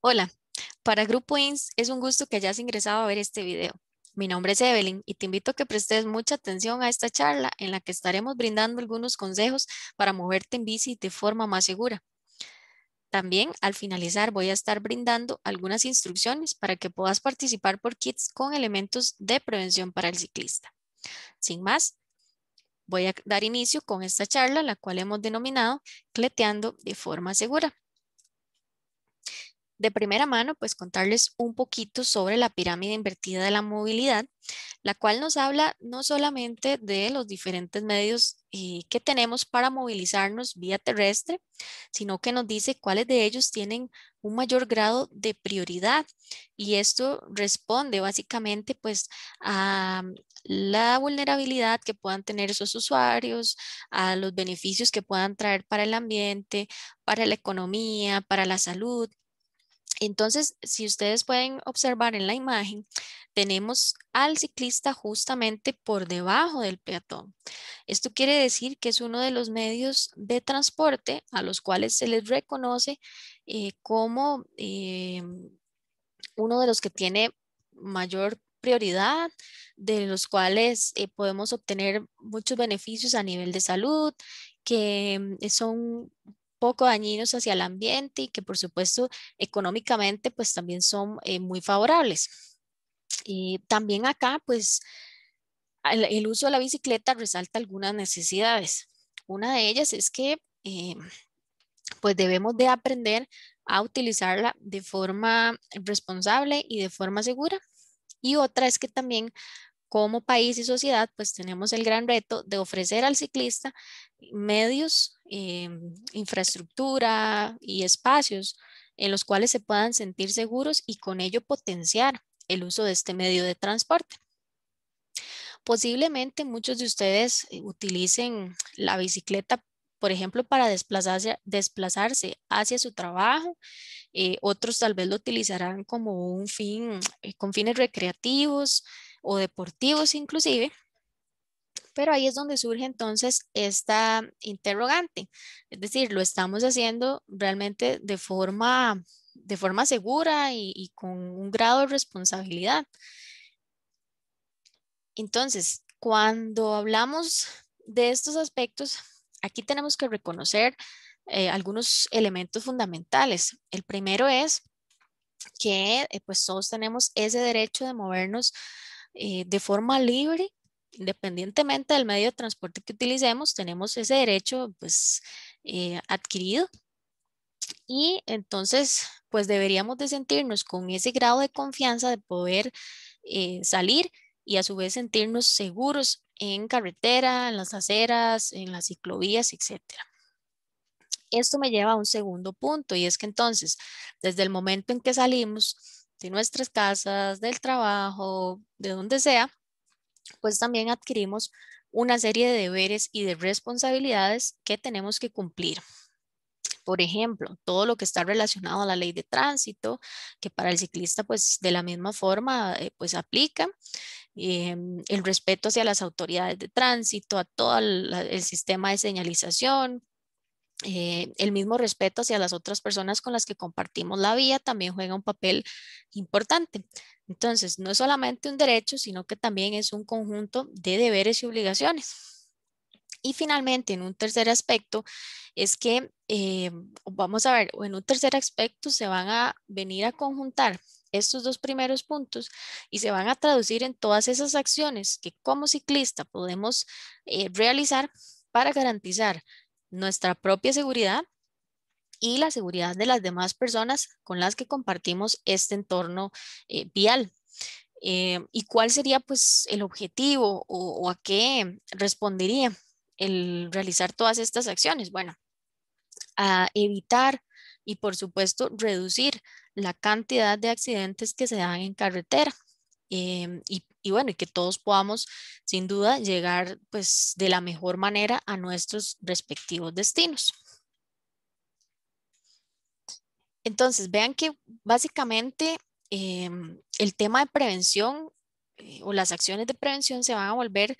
Hola, para Grupo INS es un gusto que hayas ingresado a ver este video. Mi nombre es Evelyn y te invito a que prestes mucha atención a esta charla en la que estaremos brindando algunos consejos para moverte en bici de forma más segura. También al finalizar voy a estar brindando algunas instrucciones para que puedas participar por kits con elementos de prevención para el ciclista. Sin más, voy a dar inicio con esta charla, la cual hemos denominado Cleteando de forma segura de primera mano, pues contarles un poquito sobre la pirámide invertida de la movilidad, la cual nos habla no solamente de los diferentes medios eh, que tenemos para movilizarnos vía terrestre, sino que nos dice cuáles de ellos tienen un mayor grado de prioridad. Y esto responde básicamente pues a la vulnerabilidad que puedan tener esos usuarios, a los beneficios que puedan traer para el ambiente, para la economía, para la salud entonces, si ustedes pueden observar en la imagen, tenemos al ciclista justamente por debajo del peatón. Esto quiere decir que es uno de los medios de transporte a los cuales se les reconoce eh, como eh, uno de los que tiene mayor prioridad, de los cuales eh, podemos obtener muchos beneficios a nivel de salud, que mm, son poco dañinos hacia el ambiente y que por supuesto económicamente pues también son eh, muy favorables. Y también acá pues el, uso de la bicicleta resalta algunas necesidades. Una de ellas es que eh, pues debemos de aprender a utilizarla de forma responsable y de forma segura. Y otra es que también como país y sociedad, pues tenemos el gran reto de ofrecer al ciclista medios, em, infraestructura y espacios en los cuales se puedan sentir seguros y con ello potenciar el uso de este medio de transporte. Posiblemente muchos de ustedes eh, utilicen la bicicleta, por ejemplo, para desplazarse, hacia su trabajo. Eh, otros tal vez lo utilizarán como un fin, eh, con fines recreativos, o deportivos inclusive. Pero ahí es donde surge entonces esta interrogante. Es decir, lo estamos haciendo realmente de forma, de forma segura y, con un grado de responsabilidad. Entonces, cuando hablamos de estos aspectos, aquí tenemos que reconocer eh, algunos elementos fundamentales. El primero es que eh, pues todos tenemos ese derecho de movernos eh, de forma libre, independientemente del medio de transporte que utilicemos, tenemos ese derecho pues, eh, adquirido. Y entonces, pues deberíamos de sentirnos con ese grado de confianza de poder eh, salir y a su vez sentirnos seguros en carretera, en las aceras, en las ciclovías, etc. Esto me lleva a un segundo punto y es que entonces, desde el momento en que salimos, de nuestras casas, del trabajo, de donde sea, pues también adquirimos una serie de deberes y de responsabilidades que tenemos que cumplir. Por ejemplo, todo lo que está relacionado a la ley de tránsito, que para el ciclista pues de la misma forma eh, pues aplica, em, el respeto hacia las autoridades de tránsito, a todo el sistema de señalización, eh, el mismo respeto hacia las otras personas con las que compartimos la vía también juega un papel importante. Entonces, no es solamente un derecho, sino que también es un conjunto de deberes y obligaciones. Y finalmente, en un tercer aspecto, es que, eh, vamos a ver, en un tercer aspecto se van a venir a conjuntar estos dos primeros puntos y se van a traducir en todas esas acciones que como ciclista podemos eh, realizar para garantizar nuestra propia seguridad y la seguridad de las demás personas con las que compartimos este entorno eh, vial. Eh, ¿Y cuál sería pues el objetivo o, o a qué respondería el realizar todas estas acciones? Bueno, a evitar y por supuesto reducir la cantidad de accidentes que se dan en carretera. Em, y, bueno, y que todos podamos sin duda llegar pues de la mejor manera a nuestros respectivos destinos. Entonces, vean que básicamente em, el tema de prevención eh, o las acciones de prevención se van a volver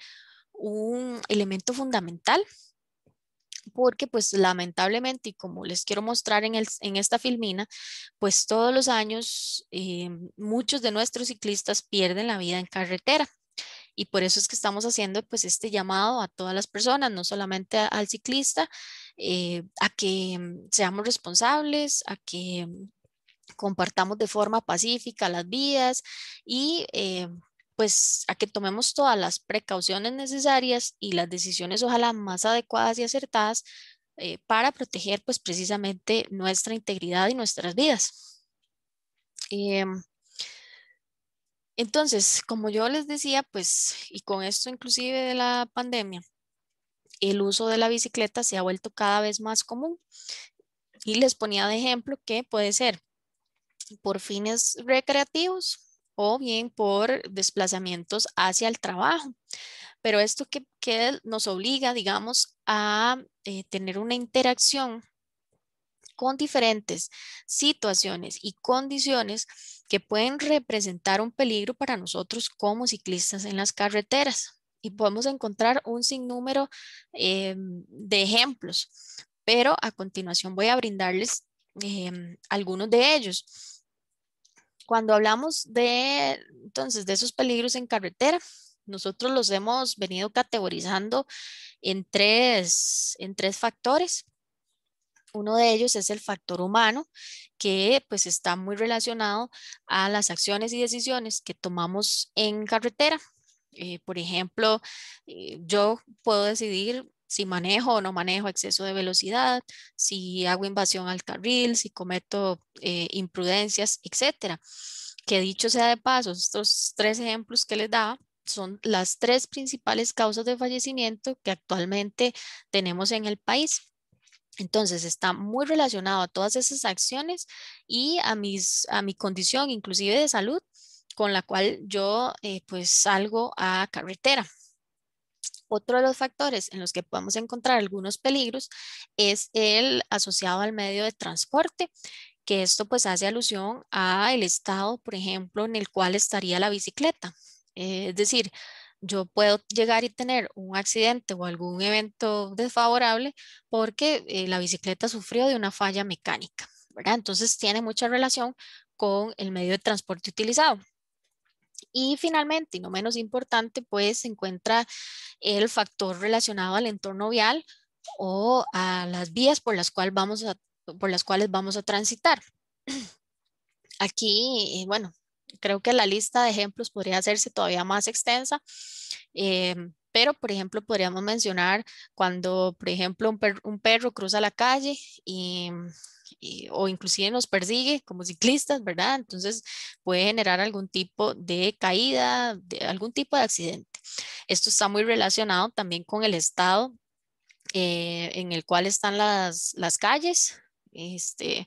un elemento fundamental porque pues lamentablemente y como les quiero mostrar en, en esta filmina, pues todos los años eh, muchos de nuestros ciclistas pierden la vida en carretera. Y por eso es que estamos haciendo pues este llamado a todas las personas, no solamente al ciclista, eh, a que mm, seamos responsables, a que mm, compartamos de forma pacífica las vías y eh, pues a que tomemos todas las precauciones necesarias y las decisiones ojalá más adecuadas y acertadas eh, para proteger pues precisamente nuestra integridad y nuestras vidas. Em, entonces, como yo les decía, pues, y con esto inclusive de la pandemia, el uso de la bicicleta se ha vuelto cada vez más común. Y les ponía de ejemplo que puede ser por fines recreativos, o bien por desplazamientos hacia el trabajo. Pero esto que, nos obliga, digamos, a eh, tener una interacción con diferentes situaciones y condiciones que pueden representar un peligro para nosotros como ciclistas en las carreteras. Y podemos encontrar un sinnúmero eh, de ejemplos, pero a continuación voy a brindarles eh, algunos de ellos. Cuando hablamos de, entonces, de esos peligros en carretera, nosotros los hemos venido categorizando en tres, en tres factores. Uno de ellos es el factor humano, que pues está muy relacionado a las acciones y decisiones que tomamos en carretera. Eh, por ejemplo, eh, yo puedo decidir si manejo o no manejo exceso de velocidad, si hago invasión al carril, si cometo eh, imprudencias, etcétera. Que dicho sea de paso, estos tres ejemplos que les da son las tres principales causas de fallecimiento que actualmente tenemos en el país. Entonces está muy relacionado a todas esas acciones y a, mi condición inclusive de salud con la cual yo eh, pues salgo a carretera. Otro de los factores en los que podemos encontrar algunos peligros es el asociado al medio de transporte, que esto pues hace alusión al estado, por ejemplo, en el cual estaría la bicicleta. Eh, es decir, yo puedo llegar y tener un accidente o algún evento desfavorable porque eh, la bicicleta sufrió de una falla mecánica. ¿verdad? Entonces tiene mucha relación con el medio de transporte utilizado. Y finalmente, y no menos importante, pues se encuentra el factor relacionado al entorno vial o a las vías por las, vamos por las cuales vamos a transitar. Aquí, eh, bueno, creo que la lista de ejemplos podría hacerse todavía más extensa. Eh, pero por ejemplo podríamos mencionar cuando por ejemplo un un perro, cruza la calle y o inclusive nos persigue como ciclistas, ¿verdad? Entonces puede generar algún tipo de caída, algún tipo de accidente. Esto está muy relacionado también con el estado eh, en el cual están las, calles, este,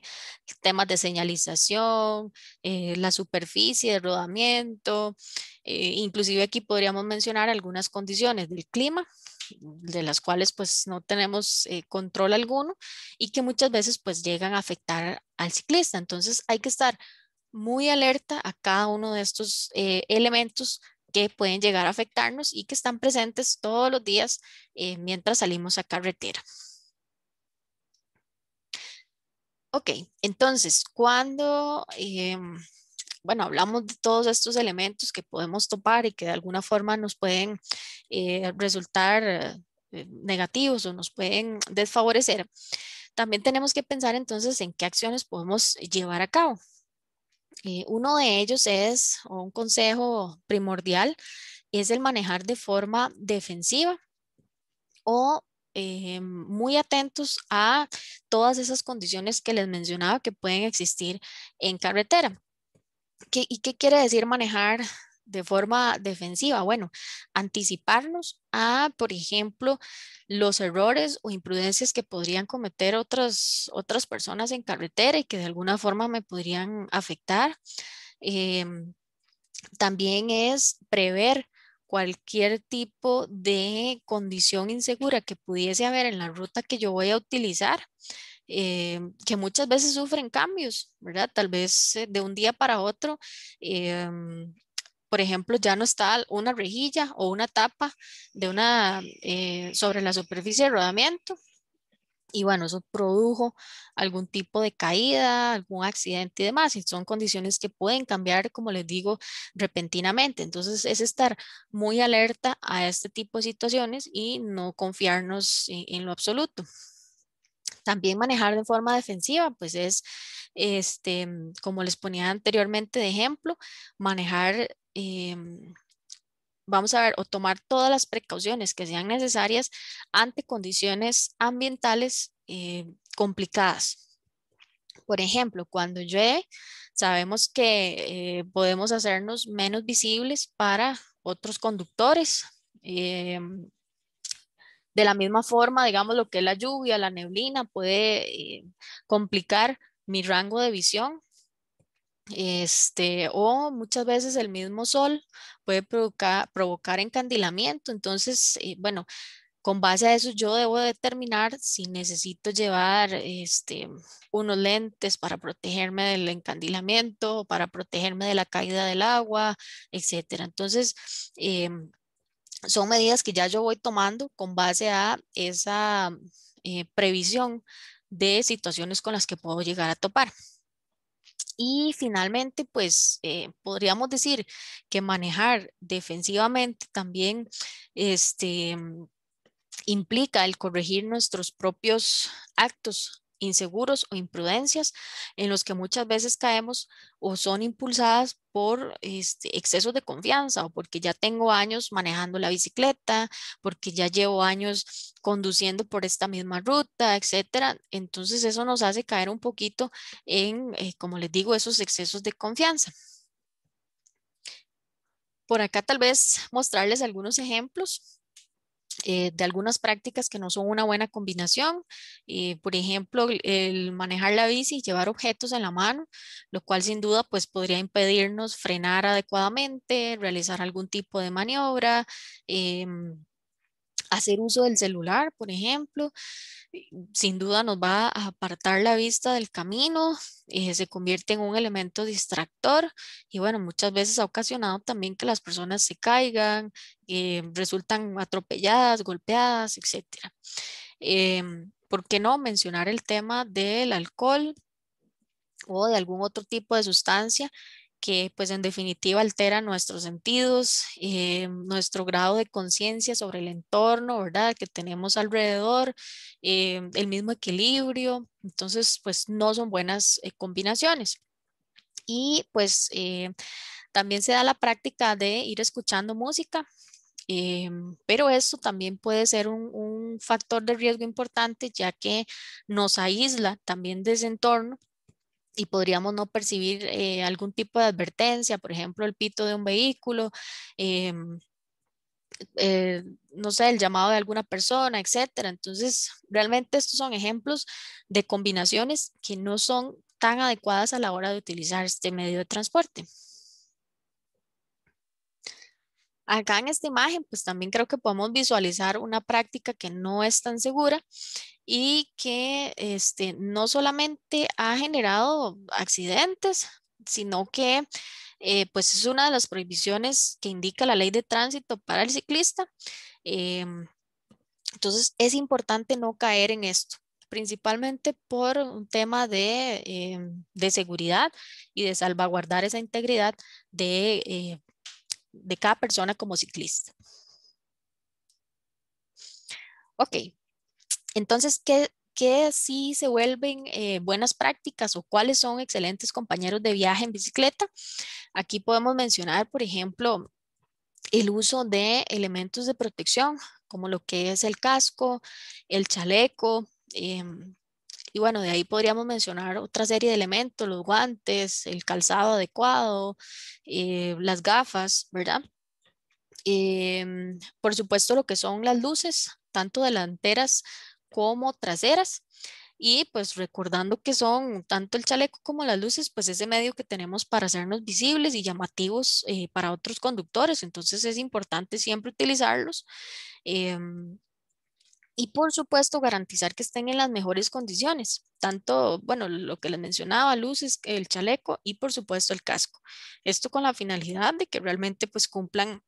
temas de señalización, eh, la superficie de rodamiento, eh, inclusive aquí podríamos mencionar algunas condiciones del clima, de las cuales pues no tenemos eh, control alguno y que muchas veces pues llegan a afectar al ciclista. Entonces hay que estar muy alerta a cada uno de estos eh, elementos que pueden llegar a afectarnos y que están presentes todos los días mientras salimos a carretera. Ok, entonces, cuando em, bueno, hablamos de todos estos elementos que podemos topar y que de alguna forma nos pueden eh, resultar eh, negativos o nos pueden desfavorecer, también tenemos que pensar entonces en qué acciones podemos llevar a cabo. Eh, uno de ellos es, o un consejo primordial, es el manejar de forma defensiva o muy atentos a todas esas condiciones que les mencionaba que pueden existir en carretera. ¿Qué, ¿Y qué quiere decir manejar de forma defensiva? Bueno, anticiparnos a, por ejemplo, los errores o imprudencias que podrían cometer otras, otras personas en carretera y que de alguna forma me podrían afectar. Em, también es prever cualquier tipo de condición insegura que pudiese haber en la ruta que yo voy a utilizar eh, que muchas veces sufren cambios, ¿verdad? Tal vez eh, de un día para otro, eh, por ejemplo, ya no está una rejilla o una tapa de una, sobre la superficie de rodamiento. Y bueno, eso produjo algún tipo de caída, algún accidente y demás. son condiciones que pueden cambiar, como les digo, repentinamente. Entonces es estar muy alerta a este tipo de situaciones y no confiarnos en lo absoluto. También manejar de forma defensiva, pues es, este, como les ponía anteriormente de ejemplo, manejar, em, vamos a ver, o tomar todas las precauciones que sean necesarias ante condiciones ambientales eh, complicadas. Por ejemplo, cuando llueve, sabemos que eh, podemos hacernos menos visibles para otros conductores. Em, de la misma forma, digamos, lo que es la lluvia, la neblina puede eh, complicar mi rango de visión. Este, o muchas veces el mismo sol puede provocar, encandilamiento. Entonces, eh, bueno, con base a eso yo debo determinar si necesito llevar este, unos lentes para protegerme del encandilamiento, para protegerme de la caída del agua, etcétera. Entonces, em, son medidas que ya yo voy tomando con base a esa eh, previsión de situaciones con las que puedo llegar a topar. Y finalmente, pues eh, podríamos decir que manejar defensivamente también este, implica el corregir nuestros propios actos inseguros o imprudencias en los que muchas veces caemos o son impulsadas por este, excesos de confianza o porque ya tengo años manejando la bicicleta, porque ya llevo años conduciendo por esta misma ruta, etcétera. Entonces eso nos hace caer un poquito en, eh, como les digo, esos excesos de confianza. Por acá tal vez mostrarles algunos ejemplos eh, de algunas prácticas que no son una buena combinación. Eh, por ejemplo, el manejar la bici y llevar objetos en la mano, lo cual sin duda pues, podría impedirnos frenar adecuadamente, realizar algún tipo de maniobra. Em, hacer uso del celular, por ejemplo, sin duda nos va a apartar la vista del camino, eh, se convierte en un elemento distractor y bueno, muchas veces ha ocasionado también que las personas se caigan, eh, resultan atropelladas, golpeadas, etc. Em, ¿Por qué no mencionar el tema del alcohol o de algún otro tipo de sustancia que pues en definitiva altera nuestros sentidos, eh, nuestro grado de conciencia sobre el entorno, ¿verdad? Que tenemos alrededor, eh, el mismo equilibrio, entonces pues no son buenas eh, combinaciones. Y pues también se da la práctica de ir escuchando música, pero eso también puede ser un, un, factor de riesgo importante ya que nos aísla también de ese entorno y podríamos no percibir eh, algún tipo de advertencia, por ejemplo, el pito de un vehículo, em, eh, no sé, el llamado de alguna persona, etcétera. Entonces, realmente estos son ejemplos de combinaciones que no son tan adecuadas a la hora de utilizar este medio de transporte. Acá en esta imagen, pues también creo que podemos visualizar una práctica que no es tan segura y que este, no solamente ha generado accidentes, sino que eh, pues es una de las prohibiciones que indica la ley de tránsito para el ciclista. Em, entonces es importante no caer en esto principalmente por un tema de, em, seguridad y de salvaguardar esa integridad de, eh, de cada persona como ciclista. Ok, entonces, ¿qué, sí se vuelven eh, buenas prácticas o cuáles son excelentes compañeros de viaje en bicicleta? Aquí podemos mencionar, por ejemplo, el uso de elementos de protección, como lo que es el casco, el chaleco. Em, y bueno, de ahí podríamos mencionar otra serie de elementos, los guantes, el calzado adecuado, eh, las gafas, ¿verdad? Em, por supuesto, lo que son las luces, tanto delanteras como traseras. Y pues recordando que son tanto el chaleco como las luces, pues ese medio que tenemos para hacernos visibles y llamativos eh, para otros conductores. Entonces es importante siempre utilizarlos. Em, y por supuesto garantizar que estén en las mejores condiciones, tanto, bueno, lo que les mencionaba, luces, el chaleco y por supuesto el casco. Esto con la finalidad de que realmente pues cumplan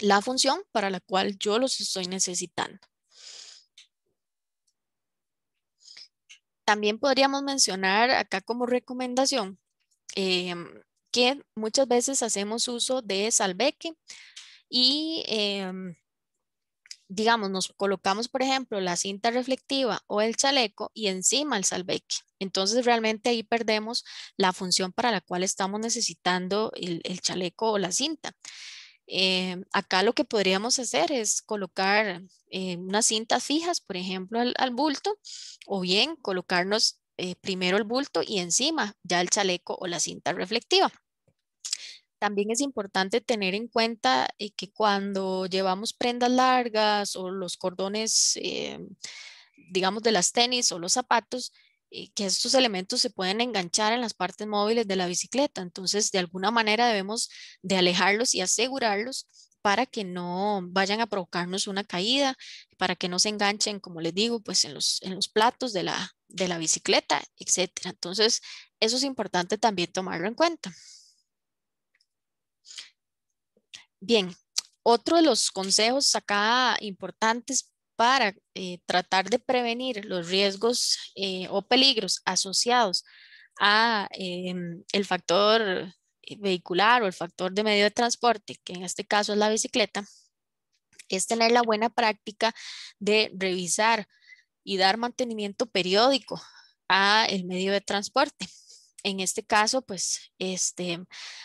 la función para la cual yo los estoy necesitando. También podríamos mencionar acá como recomendación em, que muchas veces hacemos uso de salveque y em, digamos, nos colocamos, por ejemplo, la cinta reflectiva o el chaleco y encima el salveque. Entonces realmente ahí perdemos la función para la cual estamos necesitando el chaleco o la cinta. Eh, acá lo que podríamos hacer es colocar eh, unas cintas fijas, por ejemplo, al, bulto, o bien colocarnos eh, primero el bulto y encima ya el chaleco o la cinta reflectiva. También es importante tener en cuenta que cuando llevamos prendas largas o los cordones, digamos, de las tenis o los zapatos, eh, que estos elementos se pueden enganchar en las partes móviles de la bicicleta. Entonces, de alguna manera debemos de alejarlos y asegurarlos para que no vayan a provocarnos una caída, para que no se enganchen, como les digo, pues en los, en los platos de la, de la bicicleta, etc. Entonces, eso es importante también tomarlo en cuenta. Bien, otro de los consejos acá importantes para eh, tratar de prevenir los riesgos eh, o peligros asociados a em, el factor vehicular o el factor de medio de transporte, que en este caso es la bicicleta, es tener la buena práctica de revisar y dar mantenimiento periódico a el medio de transporte en este caso, pues, este,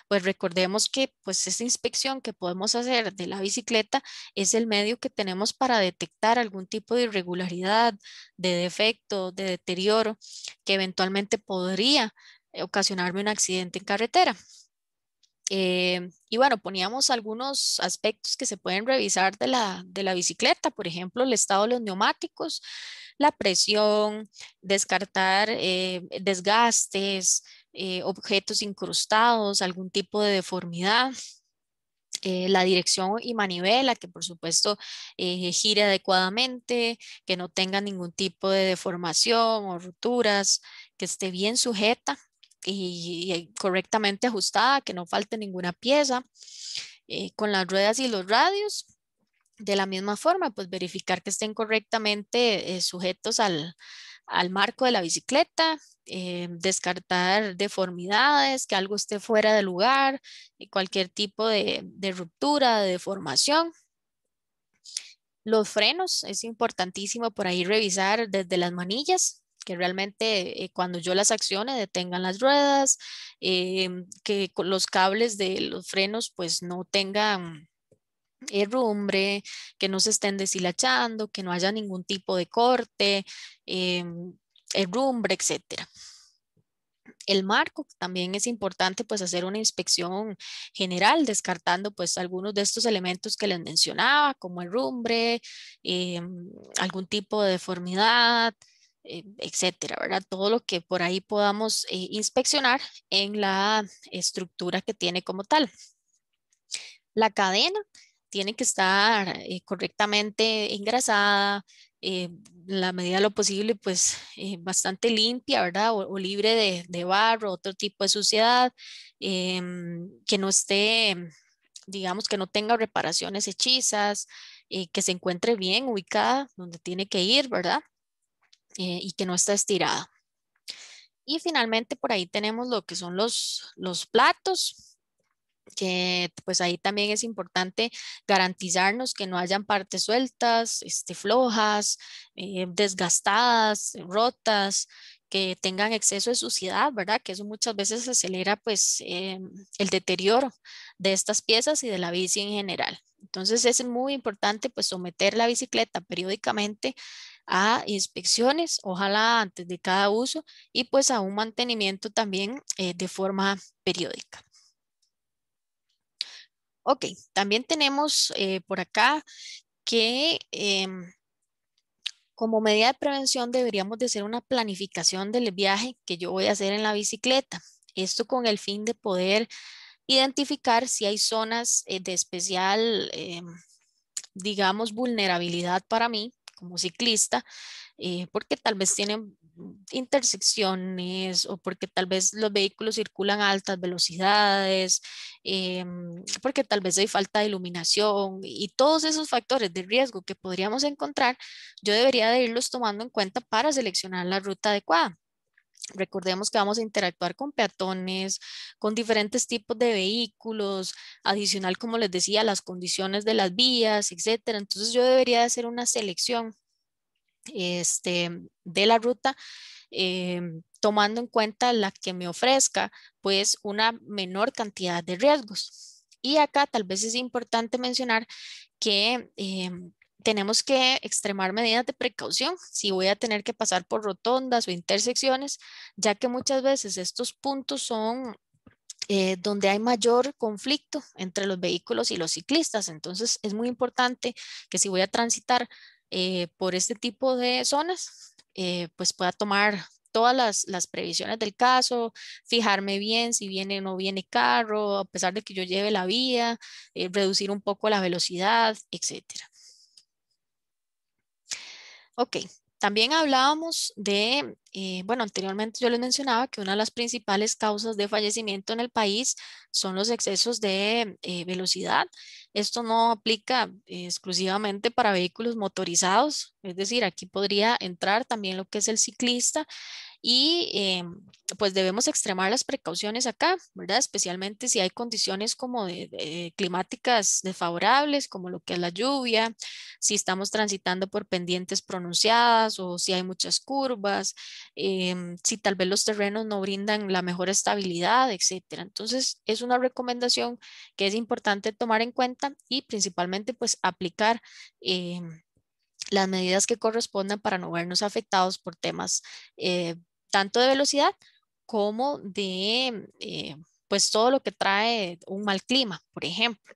pues recordemos que pues esta inspección que podemos hacer de la bicicleta es el medio que tenemos para detectar algún tipo de irregularidad, de defecto, de deterioro que eventualmente podría ocasionarme un accidente en carretera. Eh, y bueno, poníamos algunos aspectos que se pueden revisar de la, bicicleta, por ejemplo, el estado de los neumáticos, la presión, descartar eh, desgastes, eh, objetos incrustados, algún tipo de deformidad. la dirección y manivela, que por supuesto gire adecuadamente, que no tenga ningún tipo de deformación o roturas, que esté bien sujeta y, correctamente ajustada, que no falte ninguna pieza. Eh, con las ruedas y los radios, de la misma forma, pues verificar que estén correctamente eh, sujetos al, marco de la bicicleta, eh, descartar deformidades, que algo esté fuera de lugar, y cualquier tipo de, de ruptura, de deformación. Los frenos, es importantísimo por ahí revisar desde las manillas, que realmente eh, cuando yo las accione detengan las ruedas, em, que los cables de los frenos pues no tengan herrumbre, que no se estén deshilachando, que no haya ningún tipo de corte, em, herrumbre, etcétera el marco. También es importante pues hacer una inspección general descartando pues algunos de estos elementos que les mencionaba como herrumbre, em, algún tipo de deformidad, eh, etcétera, ¿verdad? Todo lo que por ahí podamos eh, inspeccionar en la estructura que tiene como tal. La cadena tiene que estar eh, correctamente engrasada, eh, la medida lo posible, pues bastante limpia, ¿verdad? O, libre de, de, barro, otro tipo de suciedad, que no esté, digamos, que no tenga reparaciones hechizas, que se encuentre bien ubicada donde tiene que ir, ¿verdad? Eh, y que no está estirada. Y finalmente por ahí tenemos lo que son los, platos, que pues ahí también es importante garantizarnos que no hayan partes sueltas, este, flojas, eh, desgastadas, rotas, que tengan exceso de suciedad, ¿verdad? Que eso muchas veces acelera pues eh, el deterioro de estas piezas y de la bici en general. Entonces es muy importante pues someter la bicicleta periódicamente a inspecciones, ojalá antes de cada uso, y pues a un mantenimiento también eh, de forma periódica. Ok, también tenemos eh, por acá que em, como medida de prevención deberíamos de hacer una planificación del viaje que yo voy a hacer en la bicicleta. Esto con el fin de poder identificar si hay zonas eh, de especial, em, digamos, vulnerabilidad para mí como ciclista, eh, porque tal vez tienen intersecciones o porque tal vez los vehículos circulan a altas velocidades, eh, porque tal vez hay falta de iluminación y todos esos factores de riesgo que podríamos encontrar, yo debería de irlos tomando en cuenta para seleccionar la ruta adecuada. Recordemos que vamos a interactuar con peatones, con diferentes tipos de vehículos, adicional, como les decía, las condiciones de las vías, etcétera. Entonces yo debería hacer una selección este, de la ruta, em, tomando en cuenta la que me ofrezca pues una menor cantidad de riesgos. Y acá tal vez es importante mencionar que em, tenemos que extremar medidas de precaución si voy a tener que pasar por rotondas o intersecciones, ya que muchas veces estos puntos son eh, donde hay mayor conflicto entre los vehículos y los ciclistas. Entonces es muy importante que si voy a transitar eh, por este tipo de zonas, eh, pues pueda tomar todas las, las, previsiones del caso, fijarme bien si viene o no viene carro, a pesar de que yo lleve la vía, reducir un poco la velocidad, etcétera. Ok, también hablábamos de, eh, bueno, anteriormente yo les mencionaba que una de las principales causas de fallecimiento en el país son los excesos de eh, velocidad. Esto no aplica exclusivamente para vehículos motorizados, es decir, aquí podría entrar también lo que es el ciclista y eh, pues debemos extremar las precauciones acá, ¿verdad? Especialmente si hay condiciones como climáticas desfavorables, como lo que es la lluvia, si estamos transitando por pendientes pronunciadas o si hay muchas curvas, em, si tal vez los terrenos no brindan la mejor estabilidad, etc. Entonces, es una recomendación que es importante tomar en cuenta y principalmente pues aplicar em, las medidas que correspondan para no vernos afectados por temas eh, tanto de velocidad como de eh, pues todo lo que trae un mal clima, por ejemplo.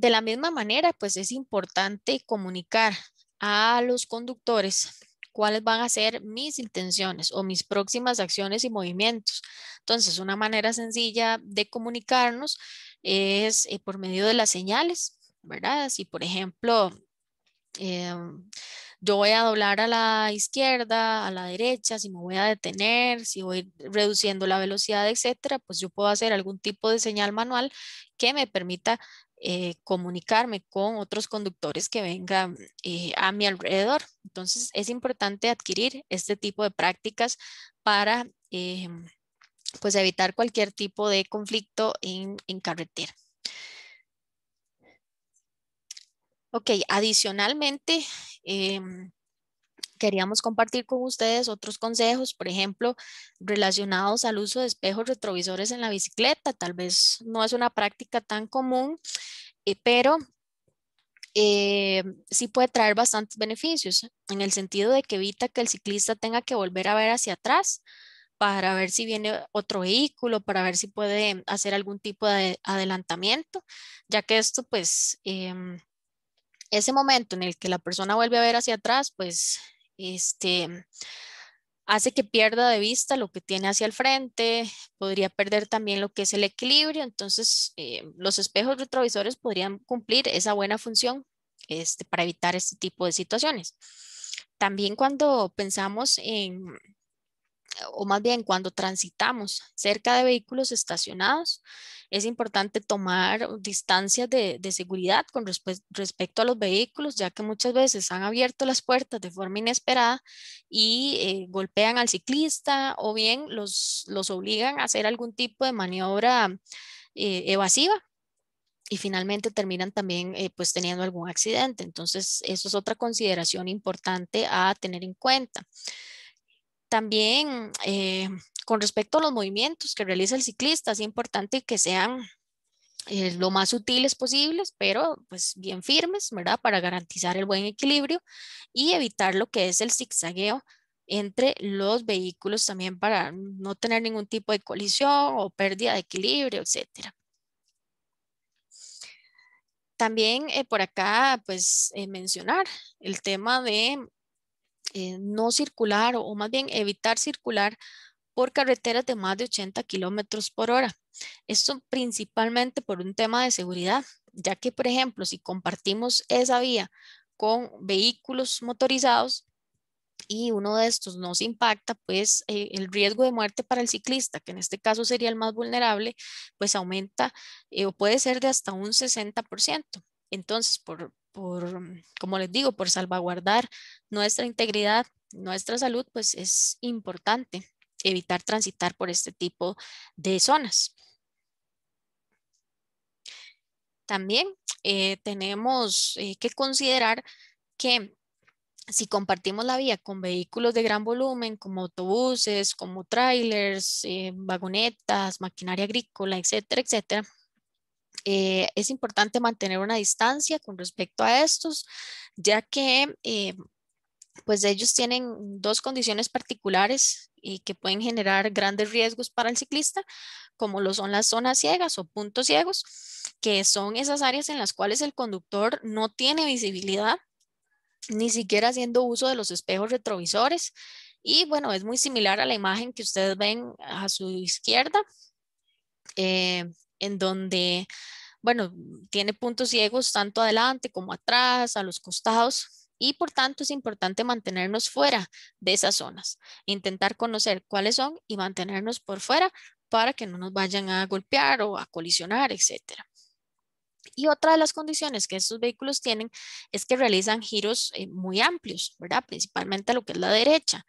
De la misma manera, pues es importante comunicar a los conductores cuáles van a ser mis intenciones o mis próximas acciones y movimientos. Entonces, una manera sencilla de comunicarnos es eh, por medio de las señales, ¿verdad? Si, por ejemplo, eh, yo voy a doblar a la izquierda, a la derecha, si me voy a detener, si voy reduciendo la velocidad, etcétera, pues yo puedo hacer algún tipo de señal manual que me permita eh, comunicarme con otros conductores que vengan eh, a mi alrededor. Entonces es importante adquirir este tipo de prácticas para em, pues evitar cualquier tipo de conflicto en, en carretera. Ok, adicionalmente, eh, queríamos compartir con ustedes otros consejos, por ejemplo, relacionados al uso de espejos retrovisores en la bicicleta. Tal vez no es una práctica tan común, eh, pero eh, sí puede traer bastantes beneficios, en el sentido de que evita que el ciclista tenga que volver a ver hacia atrás para ver si viene otro vehículo, para ver si puede hacer algún tipo de adelantamiento, ya que esto pues... Em, ese momento en el que la persona vuelve a ver hacia atrás, pues este, hace que pierda de vista lo que tiene hacia el frente, podría perder también lo que es el equilibrio, entonces eh, los espejos retrovisores podrían cumplir esa buena función este, para evitar este tipo de situaciones. También cuando pensamos en o más bien cuando transitamos cerca de vehículos estacionados, es importante tomar distancias de, seguridad con respecto a los vehículos, ya que muchas veces han abierto las puertas de forma inesperada y eh, golpean al ciclista o bien los, obligan a hacer algún tipo de maniobra eh, evasiva y finalmente terminan también eh, pues teniendo algún accidente. Entonces, eso es otra consideración importante a tener en cuenta. También eh, con respecto a los movimientos que realiza el ciclista, es importante que sean eh, lo más sutiles posibles, pero pues bien firmes, ¿verdad? Para garantizar el buen equilibrio y evitar lo que es el zigzagueo entre los vehículos también para no tener ningún tipo de colisión o pérdida de equilibrio, etcétera. También eh, por acá, pues mencionar el tema de eh, no circular o, más bien evitar circular por carreteras de más de 80 kilómetros por hora. Esto principalmente por un tema de seguridad, ya que, por ejemplo, si compartimos esa vía con vehículos motorizados y uno de estos nos impacta, pues eh, el riesgo de muerte para el ciclista, que en este caso sería el más vulnerable, pues aumenta eh, o puede ser de hasta un 60%. Entonces, por, por, mm, como les digo, por salvaguardar nuestra integridad, nuestra salud, pues es importante evitar transitar por este tipo de zonas. También eh, tenemos eh, que considerar que si compartimos la vía con vehículos de gran volumen, como autobuses, como trailers, eh, vagonetas, maquinaria agrícola, etcétera, etcétera, eh, es importante mantener una distancia con respecto a estos, ya que eh, pues ellos tienen dos condiciones particulares y eh, que pueden generar grandes riesgos para el ciclista, como lo son las zonas ciegas o puntos ciegos, que son esas áreas en las cuales el conductor no tiene visibilidad, ni siquiera haciendo uso de los espejos retrovisores. Y bueno, es muy similar a la imagen que ustedes ven a su izquierda, en donde bueno, tiene puntos ciegos tanto adelante como atrás, a los costados, y por tanto es importante mantenernos fuera de esas zonas, intentar conocer cuáles son y mantenernos por fuera para que no nos vayan a golpear o a colisionar, etcétera. Y otra de las condiciones que estos vehículos tienen es que realizan giros eh, muy amplios, ¿verdad? Principalmente a lo que es la derecha.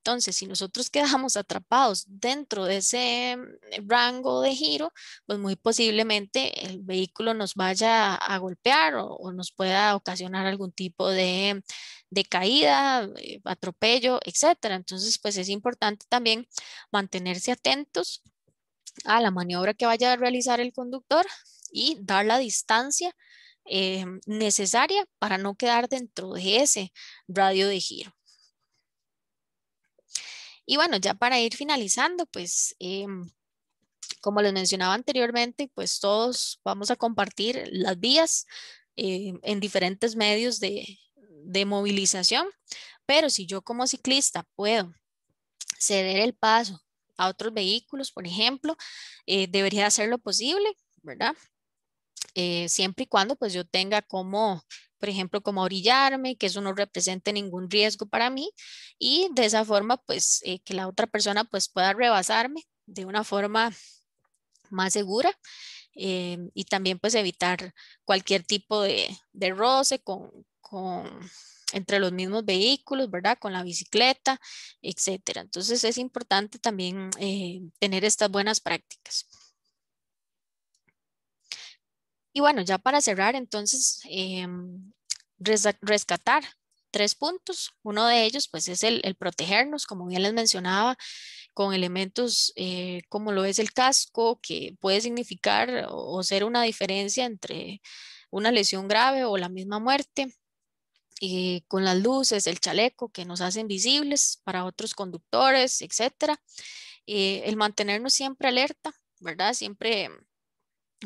Entonces, si nosotros quedamos atrapados dentro de ese em, rango de giro, pues muy posiblemente el vehículo nos vaya a golpear o, o nos pueda ocasionar algún tipo de, em, de caída, eh, atropello, etcétera. Entonces, pues es importante también mantenerse atentos a la maniobra que vaya a realizar el conductor y dar la distancia eh, necesaria para no quedar dentro de ese radio de giro. Y bueno, ya para ir finalizando, pues eh, como les mencionaba anteriormente, pues todos vamos a compartir las vías eh, en diferentes medios de, movilización, pero si yo como ciclista puedo ceder el paso a otros vehículos, por ejemplo, debería hacer lo posible, ¿verdad? Eh, siempre y cuando pues yo tenga como, por ejemplo, como orillarme, que eso no represente ningún riesgo para mí y de esa forma pues eh, que la otra persona pues pueda rebasarme de una forma más segura eh, y también pues evitar cualquier tipo de, de roce con, con, entre los mismos vehículos, ¿verdad? Con la bicicleta, etcétera. Entonces es importante también tener estas buenas prácticas. Y bueno, ya para cerrar, entonces, em, rescatar tres puntos. Uno de ellos, pues, es el, protegernos, como bien les mencionaba, con elementos eh, como lo es el casco, que puede significar o, ser una diferencia entre una lesión grave o la misma muerte. Eh, con las luces, el chaleco que nos hacen visibles para otros conductores, etcétera. Eh, el mantenernos siempre alerta, ¿verdad? Siempre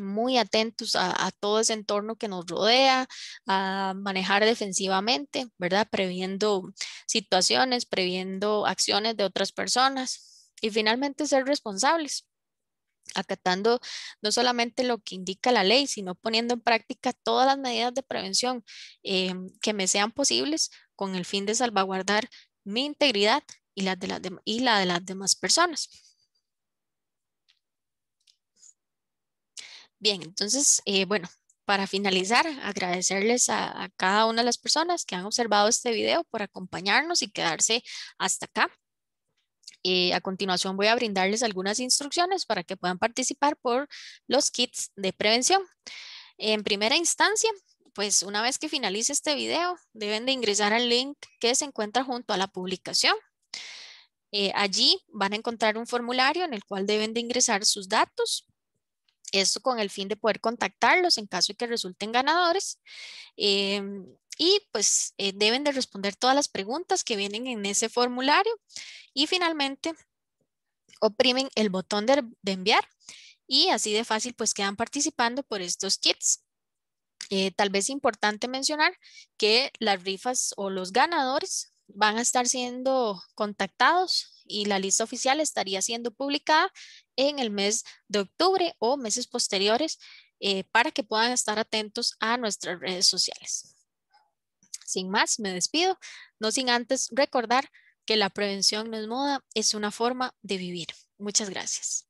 muy atentos a, todo ese entorno que nos rodea, a manejar defensivamente, ¿verdad? Previendo situaciones, previendo acciones de otras personas y finalmente ser responsables, acatando no solamente lo que indica la ley, sino poniendo en práctica todas las medidas de prevención eh, que me sean posibles con el fin de salvaguardar mi integridad y la de las demás personas. Bien, entonces, eh, bueno, para finalizar, agradecerles a, cada una de las personas que han observado este video por acompañarnos y quedarse hasta acá. Eh, a continuación voy a brindarles algunas instrucciones para que puedan participar por los kits de prevención. En primera instancia, pues una vez que finalice este video, deben de ingresar al link que se encuentra junto a la publicación. Eh, allí van a encontrar un formulario en el cual deben de ingresar sus datos esto con el fin de poder contactarlos en caso de que resulten ganadores. Em, y pues eh, deben de responder todas las preguntas que vienen en ese formulario. Y finalmente oprimen el botón de, enviar y así de fácil pues quedan participando por estos kits. Eh, tal vez es importante mencionar que las rifas o los ganadores van a estar siendo contactados y la lista oficial estaría siendo publicada en el mes de octubre o meses posteriores eh, para que puedan estar atentos a nuestras redes sociales. Sin más, me despido, no sin antes recordar que la prevención no es moda, es una forma de vivir. Muchas gracias.